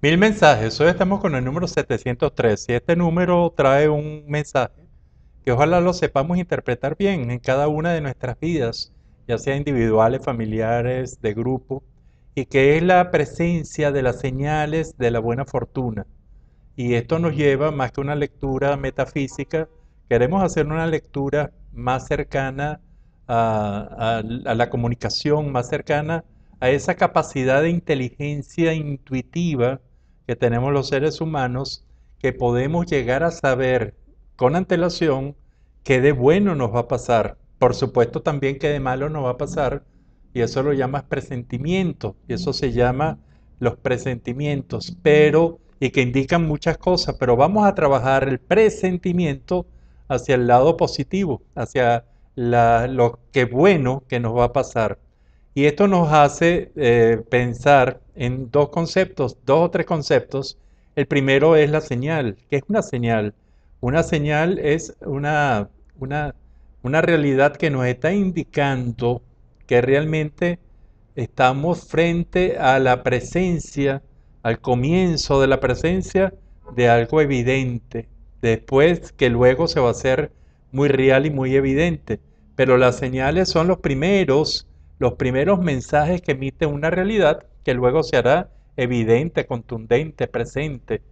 Mil mensajes. Hoy estamos con el número 703 y este número trae un mensaje que ojalá lo sepamos interpretar bien en cada una de nuestras vidas, ya sea individuales, familiares, de grupo, y que es la presencia de las señales de la buena fortuna. Y esto nos lleva más que una lectura metafísica, queremos hacer una lectura más cercana a, a la comunicación, más cercana a esa capacidad de inteligencia intuitiva que tenemos los seres humanos que podemos llegar a saber con antelación qué de bueno nos va a pasar. Por supuesto también qué de malo nos va a pasar y eso lo llamas presentimiento y eso se llama los presentimientos, pero y que indican muchas cosas, pero vamos a trabajar el presentimiento hacia el lado positivo, hacia lo que bueno que nos va a pasar. Y esto nos hace eh, pensar en dos conceptos, dos o tres conceptos. El primero es la señal. ¿Qué es una señal? Una señal es una, una, una realidad que nos está indicando que realmente estamos frente a la presencia, al comienzo de la presencia de algo evidente, después que luego se va a hacer muy real y muy evidente. Pero las señales son los primeros los primeros mensajes que emite una realidad que luego se hará evidente, contundente, presente.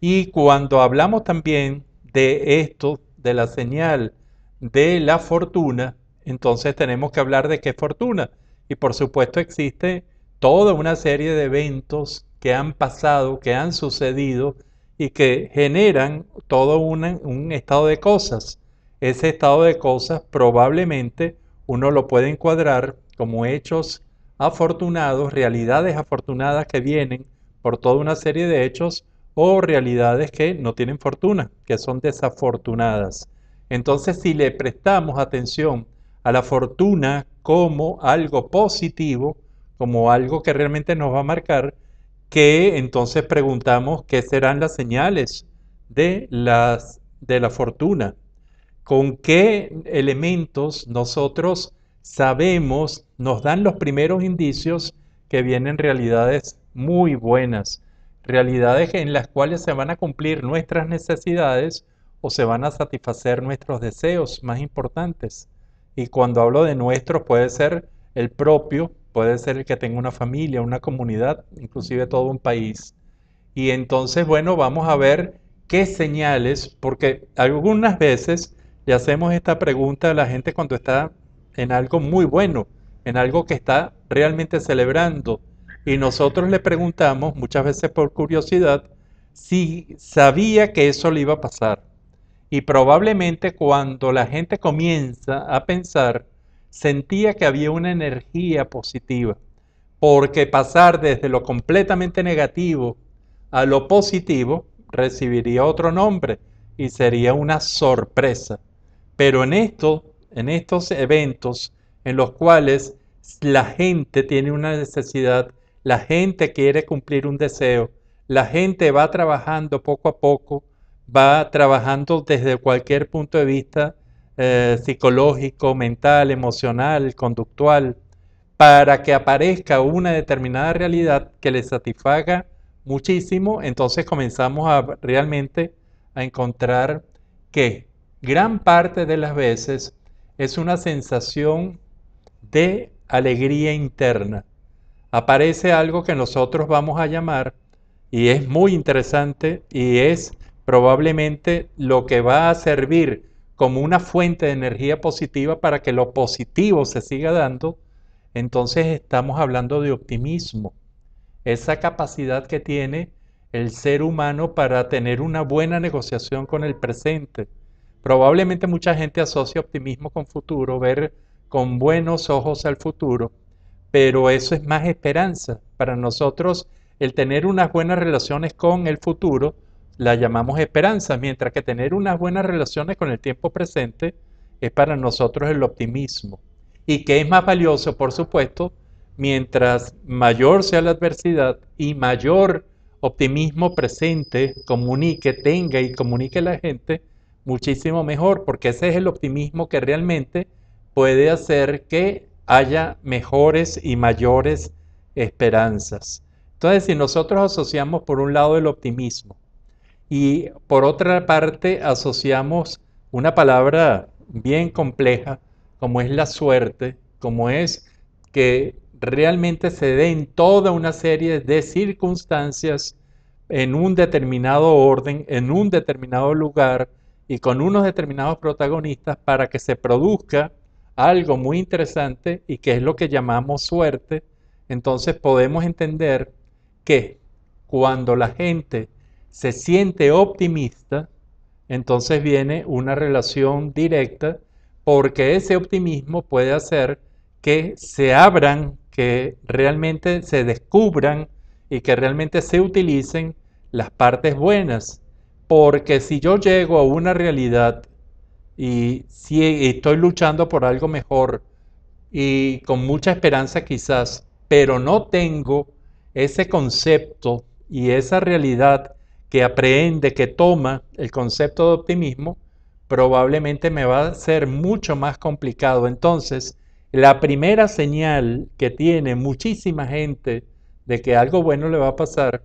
Y cuando hablamos también de esto, de la señal de la fortuna, entonces tenemos que hablar de qué fortuna. Y por supuesto existe toda una serie de eventos que han pasado, que han sucedido y que generan todo un estado de cosas. Ese estado de cosas probablemente uno lo puede encuadrar como hechos afortunados, realidades afortunadas que vienen por toda una serie de hechos o realidades que no tienen fortuna, que son desafortunadas. Entonces, si le prestamos atención a la fortuna como algo positivo, como algo que realmente nos va a marcar, que entonces preguntamos qué serán las señales de, las, de la fortuna, con qué elementos nosotros sabemos, nos dan los primeros indicios que vienen realidades muy buenas, realidades en las cuales se van a cumplir nuestras necesidades o se van a satisfacer nuestros deseos más importantes. Y cuando hablo de nuestros puede ser el propio, puede ser el que tenga una familia, una comunidad, inclusive todo un país. Y entonces, bueno, vamos a ver qué señales, porque algunas veces le hacemos esta pregunta a la gente cuando está en algo muy bueno, en algo que está realmente celebrando. Y nosotros le preguntamos, muchas veces por curiosidad, si sabía que eso le iba a pasar. Y probablemente cuando la gente comienza a pensar, sentía que había una energía positiva, porque pasar desde lo completamente negativo a lo positivo recibiría otro nombre y sería una sorpresa. Pero en esto en estos eventos en los cuales la gente tiene una necesidad, la gente quiere cumplir un deseo, la gente va trabajando poco a poco, va trabajando desde cualquier punto de vista eh, psicológico, mental, emocional, conductual, para que aparezca una determinada realidad que le satisfaga muchísimo, entonces comenzamos a realmente a encontrar que gran parte de las veces es una sensación de alegría interna. Aparece algo que nosotros vamos a llamar, y es muy interesante, y es probablemente lo que va a servir como una fuente de energía positiva para que lo positivo se siga dando, entonces estamos hablando de optimismo, esa capacidad que tiene el ser humano para tener una buena negociación con el presente, Probablemente mucha gente asocia optimismo con futuro, ver con buenos ojos al futuro, pero eso es más esperanza. Para nosotros, el tener unas buenas relaciones con el futuro, la llamamos esperanza, mientras que tener unas buenas relaciones con el tiempo presente es para nosotros el optimismo. Y que es más valioso, por supuesto, mientras mayor sea la adversidad y mayor optimismo presente comunique, tenga y comunique la gente, muchísimo mejor, porque ese es el optimismo que realmente puede hacer que haya mejores y mayores esperanzas. Entonces, si nosotros asociamos por un lado el optimismo y por otra parte asociamos una palabra bien compleja como es la suerte, como es que realmente se den toda una serie de circunstancias en un determinado orden, en un determinado lugar, y con unos determinados protagonistas para que se produzca algo muy interesante y que es lo que llamamos suerte, entonces podemos entender que cuando la gente se siente optimista, entonces viene una relación directa porque ese optimismo puede hacer que se abran, que realmente se descubran y que realmente se utilicen las partes buenas porque si yo llego a una realidad y si estoy luchando por algo mejor y con mucha esperanza quizás, pero no tengo ese concepto y esa realidad que aprehende, que toma el concepto de optimismo, probablemente me va a ser mucho más complicado. Entonces, la primera señal que tiene muchísima gente de que algo bueno le va a pasar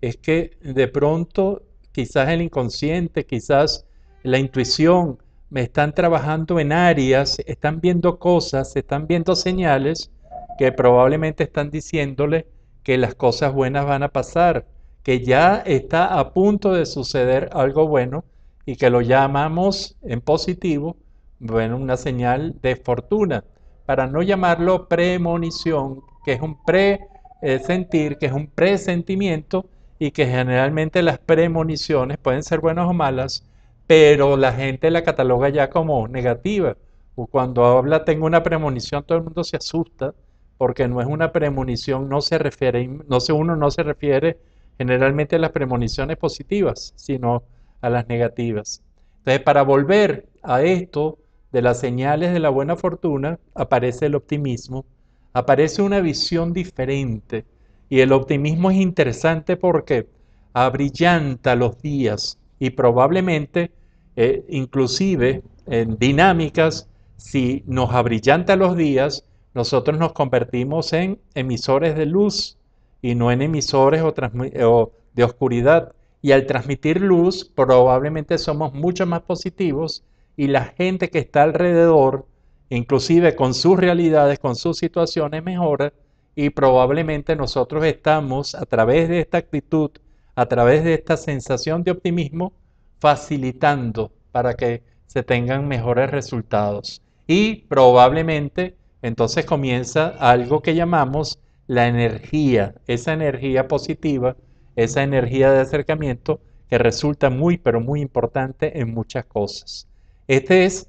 es que de pronto quizás el inconsciente, quizás la intuición, me están trabajando en áreas, están viendo cosas, están viendo señales que probablemente están diciéndole que las cosas buenas van a pasar, que ya está a punto de suceder algo bueno y que lo llamamos en positivo, bueno, una señal de fortuna, para no llamarlo premonición, que es un pre eh, sentir, que es un presentimiento y que generalmente las premoniciones pueden ser buenas o malas, pero la gente la cataloga ya como negativa. O cuando habla tengo una premonición, todo el mundo se asusta porque no es una premonición, no se refiere, no sé, uno no se refiere generalmente a las premoniciones positivas, sino a las negativas. Entonces, para volver a esto de las señales de la buena fortuna, aparece el optimismo, aparece una visión diferente y el optimismo es interesante porque abrillanta los días y probablemente, eh, inclusive en dinámicas, si nos abrillanta los días, nosotros nos convertimos en emisores de luz y no en emisores eh, de oscuridad. Y al transmitir luz, probablemente somos mucho más positivos y la gente que está alrededor, inclusive con sus realidades, con sus situaciones, mejora y probablemente nosotros estamos a través de esta actitud, a través de esta sensación de optimismo, facilitando para que se tengan mejores resultados. Y probablemente entonces comienza algo que llamamos la energía, esa energía positiva, esa energía de acercamiento que resulta muy, pero muy importante en muchas cosas. Este es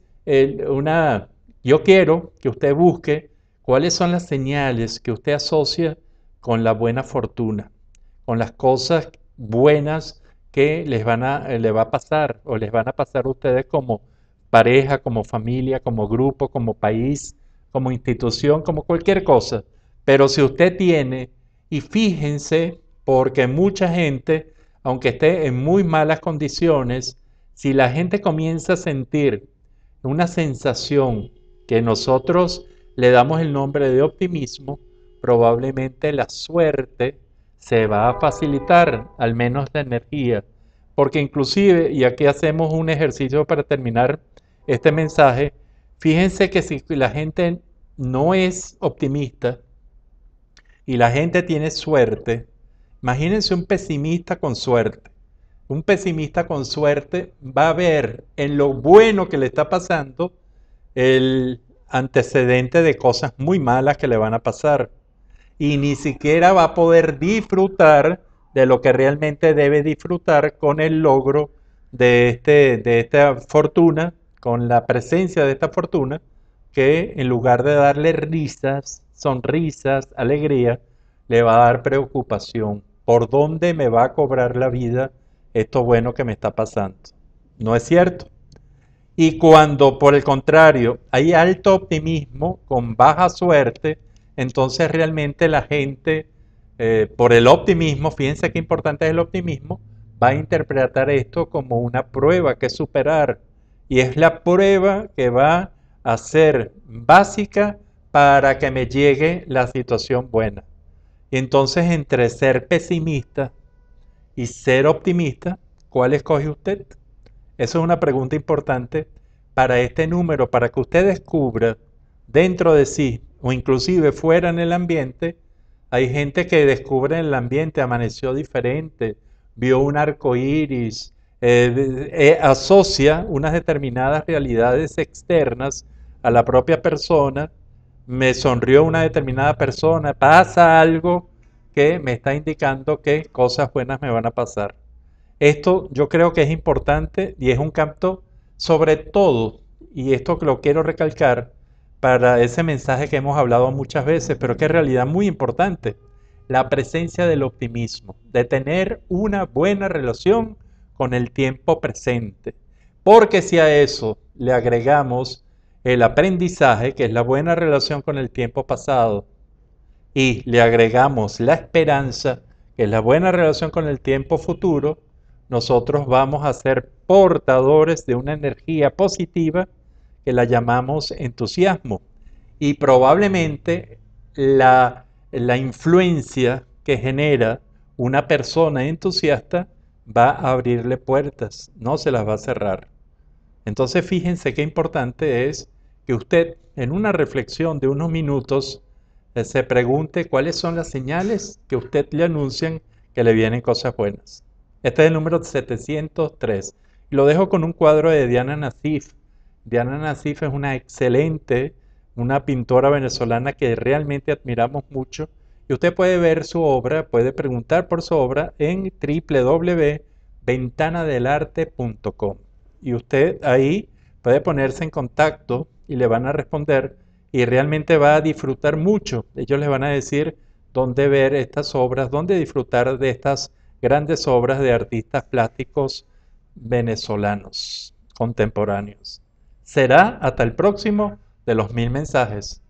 una, yo quiero que usted busque ¿Cuáles son las señales que usted asocia con la buena fortuna? Con las cosas buenas que les van a, eh, le va a pasar o les van a pasar a ustedes como pareja, como familia, como grupo, como país, como institución, como cualquier cosa. Pero si usted tiene, y fíjense, porque mucha gente, aunque esté en muy malas condiciones, si la gente comienza a sentir una sensación que nosotros le damos el nombre de optimismo, probablemente la suerte se va a facilitar, al menos la energía, porque inclusive, y aquí hacemos un ejercicio para terminar este mensaje, fíjense que si la gente no es optimista y la gente tiene suerte, imagínense un pesimista con suerte. Un pesimista con suerte va a ver en lo bueno que le está pasando el antecedente de cosas muy malas que le van a pasar. Y ni siquiera va a poder disfrutar de lo que realmente debe disfrutar con el logro de, este, de esta fortuna, con la presencia de esta fortuna, que en lugar de darle risas, sonrisas, alegría, le va a dar preocupación. ¿Por dónde me va a cobrar la vida esto bueno que me está pasando? No es cierto. Y cuando, por el contrario, hay alto optimismo con baja suerte, entonces realmente la gente, eh, por el optimismo, fíjense qué importante es el optimismo, va a interpretar esto como una prueba que superar. Y es la prueba que va a ser básica para que me llegue la situación buena. Y entonces entre ser pesimista y ser optimista, ¿cuál escoge usted? Esa es una pregunta importante para este número, para que usted descubra dentro de sí o inclusive fuera en el ambiente, hay gente que descubre en el ambiente, amaneció diferente, vio un arco iris, eh, eh, asocia unas determinadas realidades externas a la propia persona, me sonrió una determinada persona, pasa algo que me está indicando que cosas buenas me van a pasar. Esto yo creo que es importante y es un canto sobre todo, y esto lo quiero recalcar, para ese mensaje que hemos hablado muchas veces, pero que es realidad muy importante, la presencia del optimismo, de tener una buena relación con el tiempo presente. Porque si a eso le agregamos el aprendizaje, que es la buena relación con el tiempo pasado, y le agregamos la esperanza, que es la buena relación con el tiempo futuro, nosotros vamos a ser portadores de una energía positiva que la llamamos entusiasmo. Y probablemente la, influencia que genera una persona entusiasta va a abrirle puertas, no se las va a cerrar. Entonces fíjense qué importante es que usted en una reflexión de unos minutos eh, se pregunte cuáles son las señales que usted le anuncian que le vienen cosas buenas. Este es el número 703. Lo dejo con un cuadro de Diana Nasif. Diana Nasif es una excelente, una pintora venezolana que realmente admiramos mucho. Y usted puede ver su obra, puede preguntar por su obra en www.ventanadelarte.com. Y usted ahí puede ponerse en contacto y le van a responder y realmente va a disfrutar mucho. Ellos le van a decir dónde ver estas obras, dónde disfrutar de estas grandes obras de artistas plásticos venezolanos contemporáneos. Será hasta el próximo de los mil mensajes.